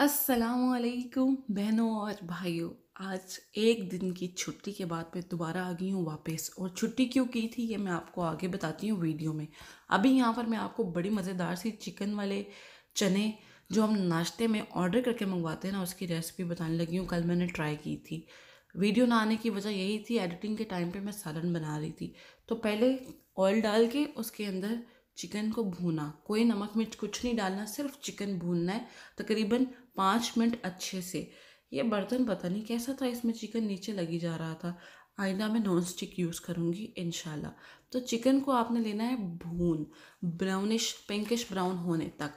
असलकुम बहनों और भाइयों आज एक दिन की छुट्टी के बाद मैं दोबारा आ गई हूँ वापस और छुट्टी क्यों की थी ये मैं आपको आगे बताती हूँ वीडियो में अभी यहाँ पर मैं आपको बड़ी मज़ेदार सी चिकन वाले चने जो हम नाश्ते में ऑर्डर करके मंगवाते हैं ना उसकी रेसिपी बताने लगी हूँ कल मैंने ट्राई की थी वीडियो ना आने की वजह यही थी एडिटिंग के टाइम पर मैं सालन बना रही थी तो पहले ऑयल डाल के उसके अंदर चिकन को भूना कोई नमक मिर्च कुछ नहीं डालना सिर्फ चिकन भूनना है तकरीबन पाँच मिनट अच्छे से ये बर्तन पता नहीं कैसा था इसमें चिकन नीचे लगी जा रहा था आइंदा मैं नॉन स्टिक यूज़ करूँगी इन तो चिकन को आपने लेना है भून ब्राउनिश पिंकिश ब्राउन होने तक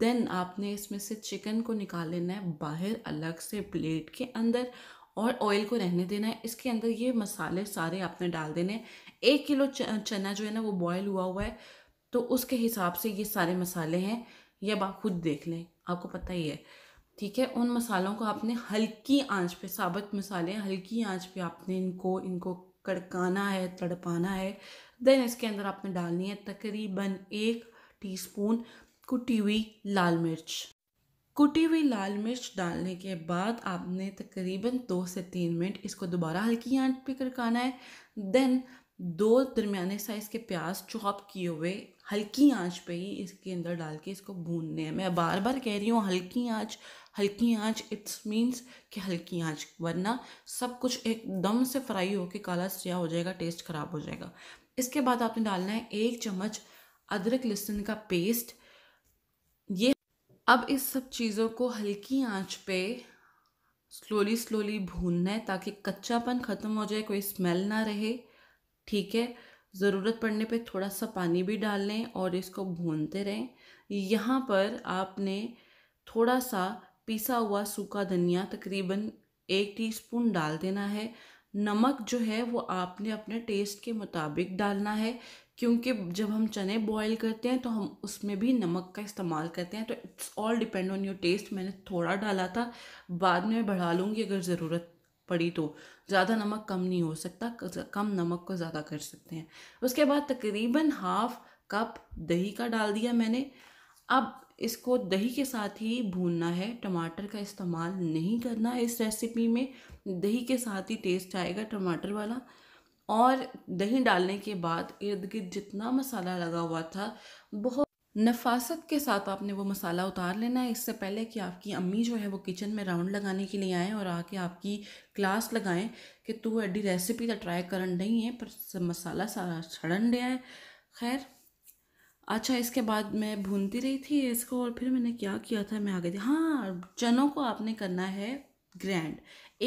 देन आपने इसमें से चिकन को निकाल लेना है बाहर अलग से प्लेट के अंदर और ऑयल को रहने देना है इसके अंदर ये मसाले सारे आपने डाल देने हैं एक किलो चना जो है ना वो बॉयल हुआ हुआ है तो उसके हिसाब से ये सारे मसाले हैं ये अब आप खुद देख लें आपको पता ही है ठीक है उन मसालों को आपने हल्की आंच पे साबुत मसाले हल्की आंच पे आपने इनको इनको कड़काना है तड़पाना है देन इसके अंदर आपने डालनी है तकरीबन एक टीस्पून कुटी हुई लाल मिर्च कुटी हुई लाल मिर्च डालने के बाद आपने तकरीबन दो से तीन मिनट इसको दोबारा हल्की आंच पे करकाना है देन दो दरमियाने साइज़ के प्याज चॉप किए हुए हल्की आंच पे ही इसके अंदर डाल के इसको भूनने हैं मैं बार बार कह रही हूँ हल्की आंच हल्की आंच इट्स मीन्स कि हल्की आंच वरना सब कुछ एकदम से फ्राई होके काला सिया हो जाएगा टेस्ट ख़राब हो जाएगा इसके बाद आपने डालना है एक चम्मच अदरक लहसुन का पेस्ट ये अब इस सब चीज़ों को हल्की आंच पे स्लोली स्लोली भूनना है ताकि कच्चापन ख़त्म हो जाए कोई स्मेल ना रहे ठीक है ज़रूरत पड़ने पे थोड़ा सा पानी भी डाल लें और इसको भूनते रहें यहाँ पर आपने थोड़ा सा पिसा हुआ सूखा धनिया तकरीबन एक टीस्पून डाल देना है नमक जो है वो आपने अपने टेस्ट के मुताबिक डालना है क्योंकि जब हम चने बॉईल करते हैं तो हम उसमें भी नमक का इस्तेमाल करते हैं तो it's all depend on your taste मैंने थोड़ा डाला था बाद में बढ़ा लूँगी अगर ज़रूरत पड़ी तो ज़्यादा नमक कम नहीं हो सकता कम नमक को ज़्यादा कर सकते हैं उसके बाद तकरीबन हाफ कप दही का डाल दिया मैंने अब इसको दही के साथ ही भूनना है टमाटर का इस्तेमाल नहीं करना इस रेसिपी में दही के साथ ही टेस्ट आएगा टमाटर वाला और दही डालने के बाद इर्द गिर्द जितना मसाला लगा हुआ था बहुत नफासत के साथ आपने वो मसाला उतार लेना है इससे पहले कि आपकी अम्मी जो है वो किचन में राउंड लगाने के लिए आएँ और आके आपकी क्लास लगाएं कि तू एडी रेसिपी तो ट्राई करन नहीं है पर मसाला सारा छड़न दिया है खैर अच्छा इसके बाद मैं भूनती रही थी इसको और फिर मैंने क्या किया था मैं आगे थी हाँ चनों को आपने करना है ग्रैंड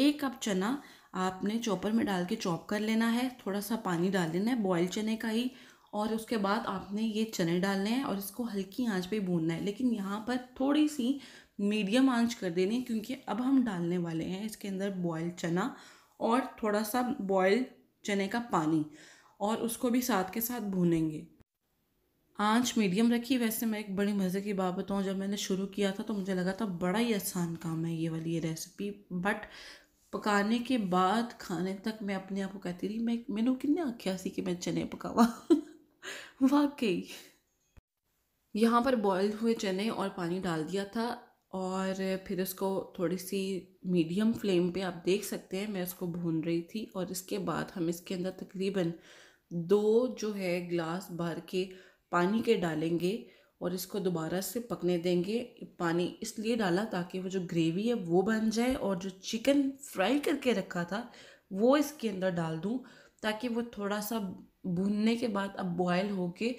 एक कप चना आपने चॉपर में डाल के चॉप कर लेना है थोड़ा सा पानी डाल देना है बॉयल चने का ही और उसके बाद आपने ये चने डालने हैं और इसको हल्की आंच पे भूनना है लेकिन यहाँ पर थोड़ी सी मीडियम आंच कर देनी है क्योंकि अब हम डालने वाले हैं इसके अंदर बॉयल चना और थोड़ा सा बॉयल चने का पानी और उसको भी साथ के साथ भूनेंगे आंच मीडियम रखी वैसे मैं एक बड़ी मज़े की बात बताऊँ जब मैंने शुरू किया था तो मुझे लगा था बड़ा ही आसान काम है ये वाली ये रेसिपी बट पकाने के बाद खाने तक मैं अपने आप को कहती रही मैं मैंने कितने आख्या सी कि मैं चने पकावा वाकई यहाँ पर बॉयल हुए चने और पानी डाल दिया था और फिर उसको थोड़ी सी मीडियम फ्लेम पे आप देख सकते हैं मैं उसको भून रही थी और इसके बाद हम इसके अंदर तकरीबन दो जो है ग्लास भर के पानी के डालेंगे और इसको दोबारा से पकने देंगे पानी इसलिए डाला ताकि वो जो ग्रेवी है वो बन जाए और जो चिकन फ्राई करके रखा था वो इसके अंदर डाल दूँ ताकि वो थोड़ा सा भूनने के बाद अब बॉयल होके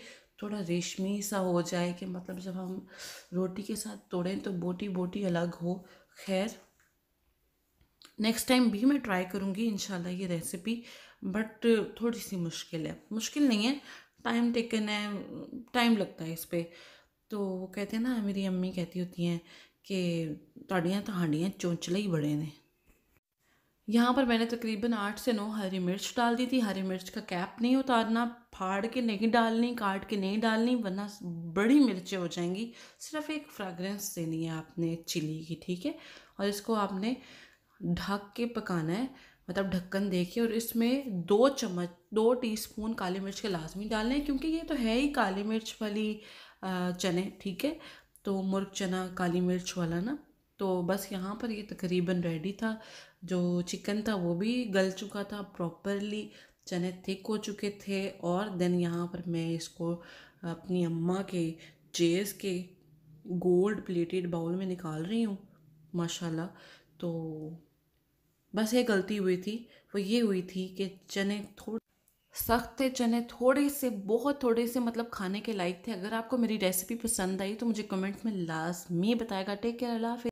थोड़ा रेशमी सा हो जाए कि मतलब जब हम रोटी के साथ तोड़ें तो बोटी बोटी अलग हो खैर नेक्स्ट टाइम भी मैं ट्राई करूँगी इन ये रेसिपी बट थोड़ी सी मुश्किल है मुश्किल नहीं है टाइम टेकन है टाइम लगता है इस पर तो वो कहते हैं ना मेरी अम्मी कहती होती हैं कि तोड़ियाँ तो हांडियाँ ਚੌਂਚਲੇ ही बड़े ने यहाँ पर मैंने तकरीबन आठ से नौ हरी मिर्च डाल दी थी हरी मिर्च का कैप नहीं उतारना फाड़ के नहीं डालनी काट के नहीं डालनी वरना बड़ी मिर्चें हो जाएंगी सिर्फ एक फ्रेगरेंस देनी है आपने चिली की ठीक है और इसको आपने ढक के पकाना है मतलब ढक्कन दे के और इसमें दो चम्मच दो टीस्पून काली मिर्च के लाजमी डालने हैं क्योंकि ये तो है ही काली मिर्च वाली चने ठीक है तो मुर्ग चना काली मिर्च वाला ना तो बस यहाँ पर ये तकरीबन रेडी था जो चिकन था वो भी गल चुका था प्रॉपरली चने थिक हो चुके थे और देन यहाँ पर मैं इसको अपनी अम्मा के जेस के गोल्ड प्लेटेड बाउल में निकाल रही हूँ माशाल्लाह तो बस ये गलती हुई थी वो ये हुई थी कि चने थोड़े सख्त थे चने थोड़े से बहुत थोड़े से मतलब खाने के लायक थे अगर आपको मेरी रेसिपी पसंद आई तो मुझे कमेंट्स में लाजमी बताएगा टेक केयर अल्लाह